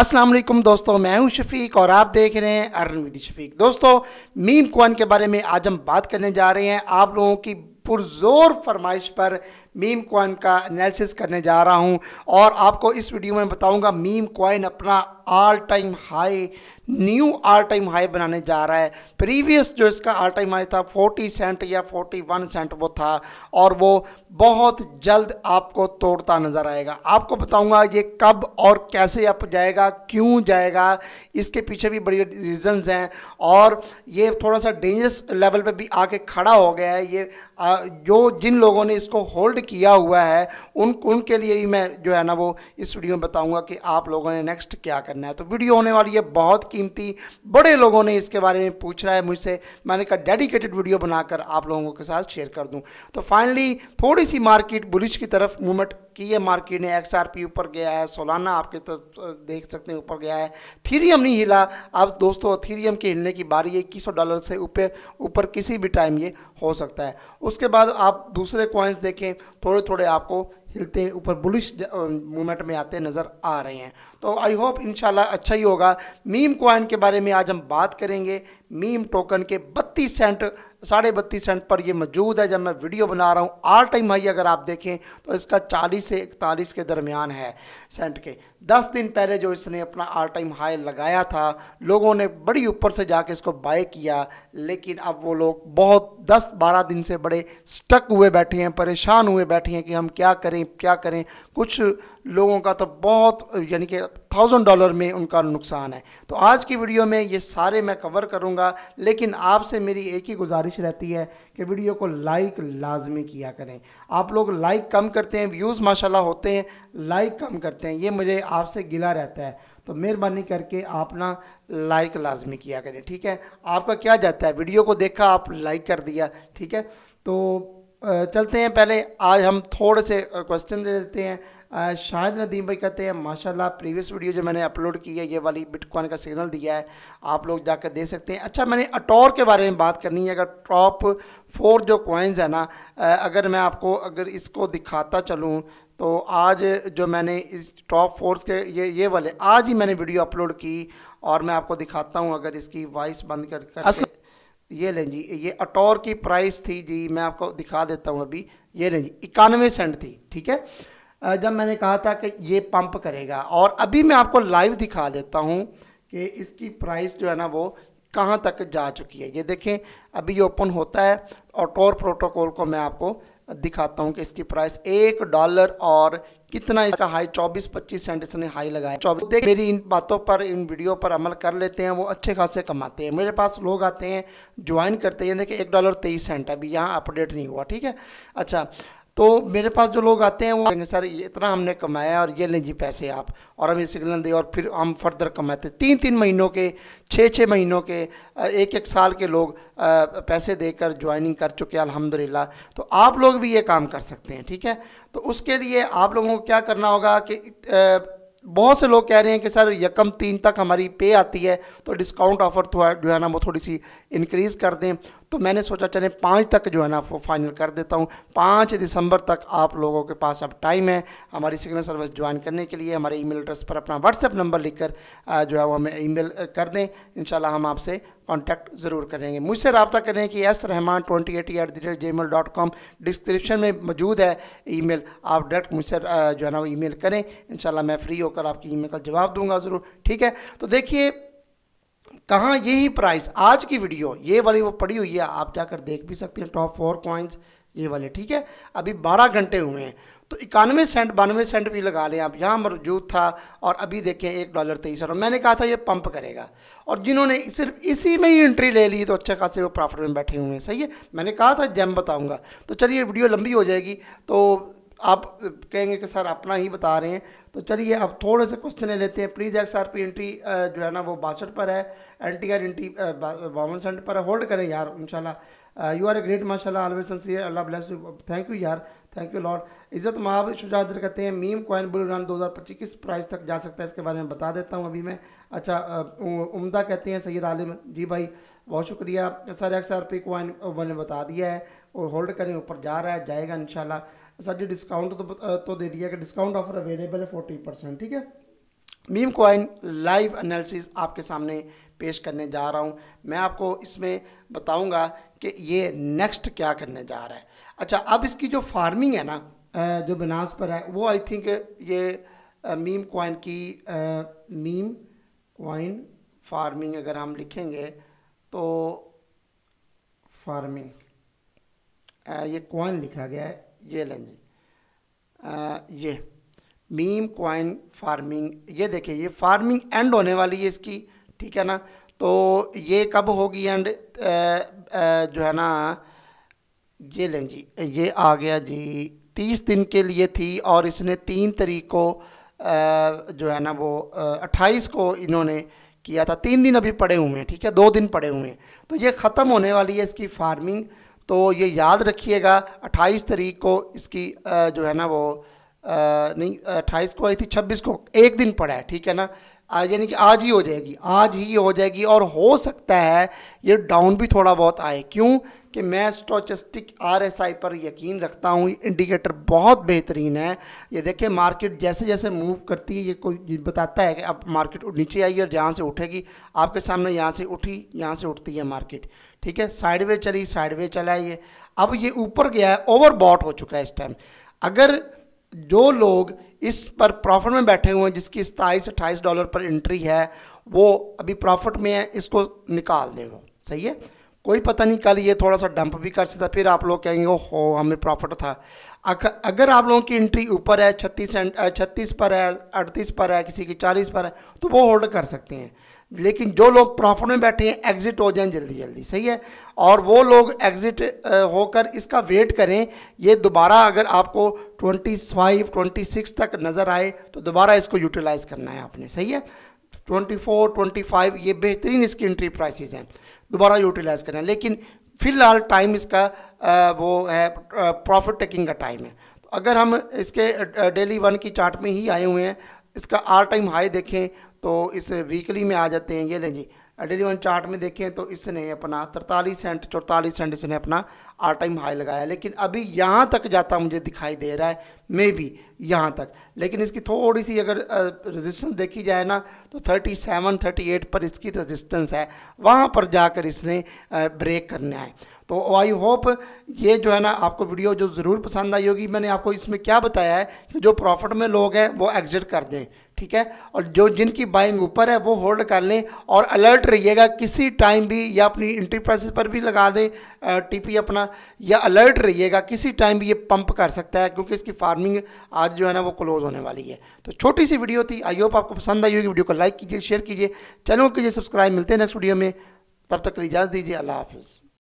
अस्सलाम वालेकुम दोस्तों मैं हूं शफीक और आप देख रहे हैं अर्न विद शफीक दोस्तों मीम कुरान के बारे में आज हम बात करने जा रहे हैं आप लोगों की पुरजोर फरमाइश पर मीम कॉइन का एनालिसिस करने जा रहा हूं और आपको इस वीडियो में बताऊंगा मीम कॉइन अपना all time high new all time high बनाने जा रहा है प्रीवियस जो इसका ऑल टाइम हाई था 40 सेंट या 41 सेंट वो था और वो बहुत जल्द आपको तोड़ता नज़र आएगा आपको बताऊंगा ये कब और कैसे अप जाएगा क्यों जाएगा इसके पीछे भी बड़ी रीजंस हैं और ये थोड़ा सा डेंजरस लेवल पे भी आके खड़ा हो गया है ये जो जिन लोगों ने इसको होल्ड किया हुआ है उन उनके लिए ही मैं जो है ना वो इस वीडियो में बताऊंगा कि आप लोगों ने नेक्स्ट क्या करना है तो वीडियो होने वाली है बहुत कीमती बड़े लोगों ने इसके बारे में पूछ रहा है मुझसे मैंने कहा डेडिकेटेड वीडियो बनाकर आप लोगों के साथ शेयर कर दूँ तो फाइनली थोड़ी सी मार्केट बुलिश की तरफ मूवमेंट कि ये मार्केट ने एक्स आर पी ऊपर गया है सोलाना आपके तो देख सकते हैं ऊपर गया है थीरियम नहीं हिला अब दोस्तों थीरियम के हिलने की बारी इक्कीस डॉलर से ऊपर ऊपर किसी भी टाइम ये हो सकता है उसके बाद आप दूसरे कॉइन्स देखें थोड़े थोड़े आपको हिलते ऊपर बुलिश मूवमेंट में आते नज़र आ रहे हैं तो आई होप इन अच्छा ही होगा मीम कॉइन के बारे में आज हम बात करेंगे मीम टोकन के बत्तीस सेंट साढ़े बत्तीस सेंट पर ये मौजूद है जब मैं वीडियो बना रहा हूँ आर टाइम हाई अगर आप देखें तो इसका चालीस से इकतालीस के दरमियान है सेंट के दस दिन पहले जो इसने अपना आल टाइम हाई लगाया था लोगों ने बड़ी ऊपर से जाके इसको बाय किया लेकिन अब वो लोग बहुत दस बारह दिन से बड़े स्टक हुए बैठे हैं परेशान हुए बैठे हैं कि हम क्या करें क्या करें कुछ लोगों का तो बहुत यानी कि थाउजेंड डॉलर में उनका नुकसान है तो आज की वीडियो में ये सारे मैं कवर करूँगा लेकिन आपसे मेरी एक ही गुजारिश रहती है कि वीडियो को लाइक लाजमी किया करें आप लोग लाइक कम करते हैं व्यूज़ माशाल्लाह होते हैं लाइक कम करते हैं ये मुझे आपसे गिला रहता है तो मेहरबानी करके आप ना लाइक लाजमी किया करें ठीक है आपका क्या जाता है वीडियो को देखा आप लाइक कर दिया ठीक है तो चलते हैं पहले आज हम थोड़े से क्वेश्चन ले लेते हैं शाहिद नदीम भाई कहते हैं माशाल्लाह प्रीवियस वीडियो जो मैंने अपलोड की है ये वाली बिटकॉइन का सिग्नल दिया है आप लोग जाकर दे सकते हैं अच्छा मैंने अटोर के बारे में बात करनी है अगर टॉप फोर जो कॉइन्स है ना अगर मैं आपको अगर इसको दिखाता चलूँ तो आज जो मैंने इस टॉप फोर्स के ये ये वाले आज ही मैंने वीडियो अपलोड की और मैं आपको दिखाता हूँ अगर इसकी वॉइस बंद कर, कर ये लें जी ये अटोर की प्राइस थी जी मैं आपको दिखा देता हूँ अभी ये लें जी इक्यानवे सेंट थी ठीक है जब मैंने कहा था कि ये पंप करेगा और अभी मैं आपको लाइव दिखा देता हूँ कि इसकी प्राइस जो है ना वो कहाँ तक जा चुकी है ये देखें अभी ये ओपन होता है और टोर प्रोटोकॉल को मैं आपको दिखाता हूँ कि इसकी प्राइस एक डॉलर और कितना इसका हाई चौबीस पच्चीस सेंट इसने हाई लगाया चौबीस देख मेरी इन बातों पर इन वीडियो पर अमल कर लेते हैं वो अच्छे खासे कमाते हैं मेरे पास लोग आते हैं ज्वाइन करते हैं देखिए एक डॉलर तेईस सेंट अभी यहाँ अपडेट नहीं हुआ ठीक है अच्छा तो मेरे पास जो लोग आते हैं वो कहेंगे सर इतना हमने कमाया और ये लें जी पैसे आप और हमें सिग्नल दिए और फिर हम फर्दर कमाते तीन तीन महीनों के छः छः महीनों के एक एक साल के लोग पैसे देकर ज्वाइनिंग कर चुके हैं अल्हम्दुलिल्लाह तो आप लोग भी ये काम कर सकते हैं ठीक है तो उसके लिए आप लोगों को क्या करना होगा कि बहुत से लोग कह रहे हैं कि सर यकम तीन तक हमारी पे आती है तो डिस्काउंट ऑफ़र जो है ना वो थोड़ी सी इनक्रीज़ कर दें तो मैंने सोचा चले पाँच तक जो है ना वो फाइनल कर देता हूँ पाँच दिसंबर तक आप लोगों के पास अब टाइम है हमारी सिग्नल सर्विस ज्वाइन करने के लिए हमारे ईमेल एड्रेस पर अपना व्हाट्सएप नंबर लिखकर जो है वो हमें ईमेल कर दें इन हम आपसे कांटेक्ट ज़रूर करेंगे मुझसे रबता करें कि S Rahman twenty eighty eight the rate Gmail dot com description में मौजूद है ईमेल आप डायरेक्ट मुझसे जो है ना वो ईमेल करें इन मैं फ्री होकर आपकी ईमेल का जवाब दूंगा ज़रूर ठीक है तो देखिए कहाँ यही प्राइस आज की वीडियो ये वाली वो पड़ी हुई है आप जाकर देख भी सकते हैं टॉप फोर कॉइन्स ये वाले ठीक है अभी 12 घंटे हुए हैं तो इक्यानवे सेंट बानवे सेंट भी लगा लें आप यहाँ मौजूद था और अभी देखें एक डॉलर तेईस और मैंने कहा था ये पंप करेगा और जिन्होंने सिर्फ इसी में ही एंट्री ले ली तो अच्छे खासे वो प्रॉफिट में बैठे हुए हैं सही है मैंने कहा था जैम बताऊँगा तो चलिए वीडियो लंबी हो जाएगी तो आप कहेंगे कि सर अपना ही बता रहे हैं तो चलिए अब थोड़े से क्वेश्चन लेते हैं please X R P entry जो है ना वो बासठ पर है एन टी आर एंट्री बावन सेंट पर है होल्ड करें यार इनशाला यू आर ए ग्रेट माशाल्लाह ऑलवेज सनसियर अल्लाह ब्लेस यू थैंक यू यार थैंक यू लॉर्ड इज़्ज़त महाब शुजादर कहते हैं मीम कॉइन ब्लू रन दो हज़ार पच्चीस किस प्राइस तक जा सकता है इसके बारे में बता देता हूँ अभी मैं अच्छा उमदा कहते हैं सैद आलिम जी भाई बहुत शुक्रिया sir X R P coin मैंने बता दिया है वो होल्ड करें ऊपर जा रहा है जाएगा इन सर जी डिस्काउंट तो तो दे दिया कि डिस्काउंट ऑफर अवेलेबल है फोर्टी परसेंट ठीक है मीम कॉइन लाइव एनालिसिस आपके सामने पेश करने जा रहा हूँ मैं आपको इसमें बताऊँगा कि ये नेक्स्ट क्या करने जा रहा है अच्छा अब इसकी जो फार्मिंग है ना जो बनास पर है वो आई थिंक ये मीम कॉइन की मीम कॉइन फार्मिंग अगर हम लिखेंगे तो फार्मिंग ये कॉइन लिखा गया है ये लें जी ये मीम क्वाइन फार्मिंग ये देखिए ये फार्मिंग एंड होने वाली है इसकी ठीक है ना तो ये कब होगी एंड जो है ना ये लें जी ये आ गया जी तीस दिन के लिए थी और इसने तीन तरीक को जो है ना वो अट्ठाईस को इन्होंने किया था तीन दिन अभी पड़े हुए हैं ठीक है दो दिन पड़े हुए हैं तो ये ख़त्म होने वाली है इसकी फार्मिंग तो ये याद रखिएगा 28 तारीख को इसकी जो है ना वो नहीं अट्ठाईस को आई थी छब्बीस को एक दिन पड़ा है ठीक है ना यानी कि आज ही हो जाएगी आज ही हो जाएगी और हो सकता है ये डाउन भी थोड़ा बहुत आए क्यों कि मैं स्टोचस्टिक आरएसआई पर यकीन रखता हूँ इंडिकेटर बहुत बेहतरीन है ये देखिए मार्केट जैसे जैसे मूव करती है ये कोई बताता है कि अब मार्केट नीचे आई और यहाँ से उठेगी आपके सामने यहाँ से उठी यहाँ से उठती है मार्केट ठीक है साइडवे चली साइडवे चला है ये अब ये ऊपर गया है ओवरबॉट हो चुका है इस टाइम अगर जो लोग इस पर प्रॉफिट में बैठे हुए हैं जिसकी सताईस अट्ठाईस डॉलर पर एंट्री है वो अभी प्रॉफिट में है इसको निकाल दें वो सही है कोई पता नहीं कल ये थोड़ा सा डंप भी कर सकता फिर आप लोग कहेंगे हो हमें प्रॉफिट था अगर आप लोगों की एंट्री ऊपर है छत्तीस अं, छत्तीस पर है अड़तीस पर है किसी की चालीस पर है तो वो होल्ड कर सकते हैं लेकिन जो लोग प्रॉफिट में बैठे हैं एग्ज़िट हो जाएं जल्दी जल्दी सही है और वो लोग एग्ज़िट होकर इसका वेट करें ये दोबारा अगर आपको 25, 26 तक नज़र आए तो दोबारा इसको यूटिलाइज़ करना है आपने सही है 24, 25 ये बेहतरीन इसकी एंट्री प्राइसेस हैं दोबारा यूटिलाइज़ करना है लेकिन फ़िलहाल टाइम इसका वो है प्रॉफिट टेकिंग का टाइम है तो अगर हम इसके डेली वन की चार्ट में ही आए हुए हैं इसका आर टाइम हाई देखें तो इस वीकली में आ जाते हैं ये लें जी डेली वन चार्ट में देखें तो इसने अपना तरतालीस सेंट चौतालीस सेंट इसने अपना आर टाइम हाई लगाया लेकिन अभी यहाँ तक जाता मुझे दिखाई दे रहा है मे बी यहाँ तक लेकिन इसकी थोड़ी सी अगर रेजिस्टेंस देखी जाए ना तो 37 38 पर इसकी रेजिस्टेंस है वहाँ पर जाकर इसने ब्रेक करना है तो आई होप ये जो है ना आपको वीडियो जो ज़रूर पसंद आई होगी मैंने आपको इसमें क्या बताया है कि जो प्रॉफिट में लोग हैं वो एग्जिट कर दें ठीक है और जो जिनकी बाइंग ऊपर है वो होल्ड कर लें और अलर्ट रहिएगा किसी टाइम भी या अपनी इंट्री प्राइसेस पर भी लगा दें टीपी अपना या अलर्ट रहिएगा किसी टाइम भी ये पंप कर सकता है क्योंकि इसकी फार्मिंग आज जो है ना वो क्लोज होने वाली है तो छोटी सी वीडियो थी आई होप आपको पसंद आई होगी वीडियो को लाइक कीजिए शेयर कीजिए चैनल कीजिए सब्सक्राइब मिलते हैं नेक्स्ट वीडियो में तब तक इजाज़त दीजिए अल्लाह हाफिज़